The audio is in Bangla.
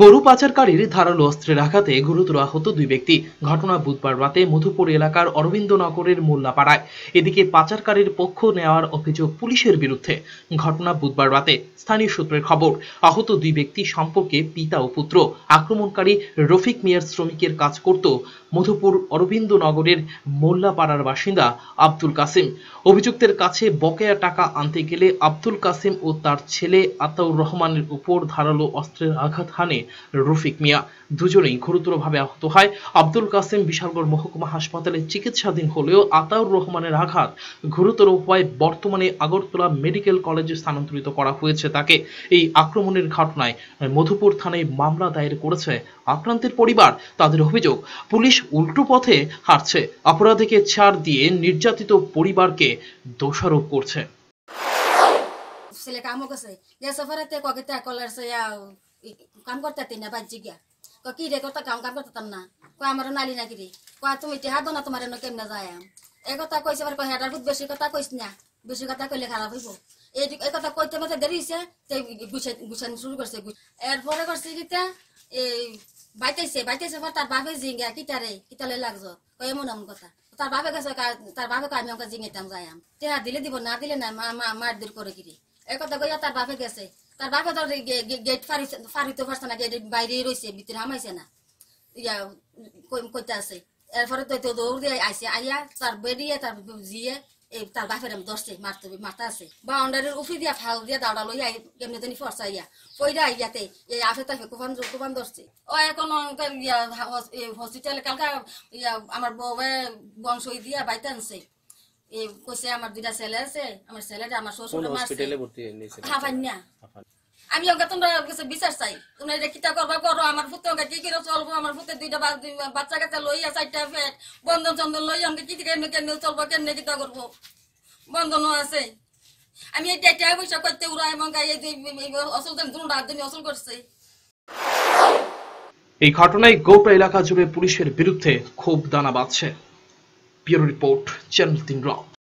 গরু পাচারকারীর ধারালো অস্ত্রের আঘাতে গুরুতর আহত দুই ব্যক্তি ঘটনা বুধবার রাতে মধুপুর এলাকার অরবিন্দনগরের মোল্লাপাড়ায় এদিকে পাচারকারীর পক্ষ নেওয়ার অভিযোগ পুলিশের বিরুদ্ধে ঘটনা বুধবার রাতে স্থানীয় সূত্রের খবর আহত দুই ব্যক্তি সম্পর্কে পিতা ও পুত্র আক্রমণকারী রফিক মিয়ার শ্রমিকের কাজ করত মধুপুর অরবিন্দনগরের মোল্লাপাড়ার বাসিন্দা আব্দুল কাসিম অভিযুক্তের কাছে বকেয়া টাকা আনতে গেলে আব্দুল কাসিম ও তার ছেলে আতাউর রহমানের উপর ধারালো অস্ত্রের আঘাত হানে আসামি রফিক মিয়া দুজনেই গুরুতরভাবে আহত হয় আব্দুল কাসেম বিশালগড় মহকুমা হাসপাতালে চিকিৎসাধীন হলেও আতাউর রহমানের আঘাত গুরুতর হওয়ায় বর্তমানে আগরতলা মেডিকেল কলেজে স্থানান্তরিত করা হয়েছে তাকে এই আক্রমণের ঘটনায় মধুপুর থানায় মামলা দায়ের করেছে আক্রান্তের পরিবার তাদের অভিযোগ পুলিশ উল্টো পথে হাঁটছে অপরাধীকে ছাড় দিয়ে নির্যাতিত পরিবারকে দোষারোপ করছে ছেলে কামও করছে যে সফারাতে ককিতা কলার কাম করতে না বাজ্যে গিয়া ক কি রে কথা কাম কাম করতাম না ক আমার নালি না কি রে ক তুমি টেহা হাত না তোমার এনে কেমন যায় এ কথা কইছে আবার কয় হেডার বেশি কথা কইস না বেশি কথা কইলে খারাপ হইব এই এই কথা কইতে মতে দেরি হইছে যে গুছান শুরু করছে এরপরে করছে কিতা এই বাইতেছে বাইতেছে পর তার বাপে জিঙ্গা কিতা রে কিতা লই লাগজ কয় এমন এমন কথা তার বাপে কাছে তার বাপে আমি আমাকে জিঙেতাম যাই আম টেহা দিলে দিব না দিলে না মা মার দূর করে কি এ কথা কইয়া তার বাপে গেছে তার বাপে তো গেট ফারিতে পারছে না গেট বাইরে রয়েছে ভিতরে হামাইছে না ইয়া কইতে আছে এরপরে তো দৌড় দিয়ে আইসে আইয়া তার বেরিয়ে তার জিয়ে এই তার বাপের দশে মারতে মারতে আছে বাউন্ডারির উফি দিয়া ফাল দিয়া দাওড়া লই আই এমনি তিনি ফর্সা ইয়া পইরা ইয়াতে এই আফে তাফে কুফান কুফান ধরছে ও এখন হসপিটালে কালকা ইয়া আমার বউয়ে বংশই দিয়া বাইতে আনছে এই কোসে আমার দুইটা ছেলে আছে আমার ছেলেটা আমার আমি ওকে তোমরা কিছু বিচার চাই তোমরা এটা কিতা করবা করো আমার ওকে কি করে চলবো আমার দুইটা বাচ্চা কাছে ফেট বন্ধন চন্দন আমাকে কি চলবো কিতা করবো বন্ধনও আছে আমি এটা টাকা পয়সা করতে উড়াই এবং এই অসল দুটো অসল করছে এই ঘটনায় গোটা এলাকা জুড়ে পুলিশের বিরুদ্ধে ক্ষোভ দানা বাঁধছে peer report Chen Ting Rao.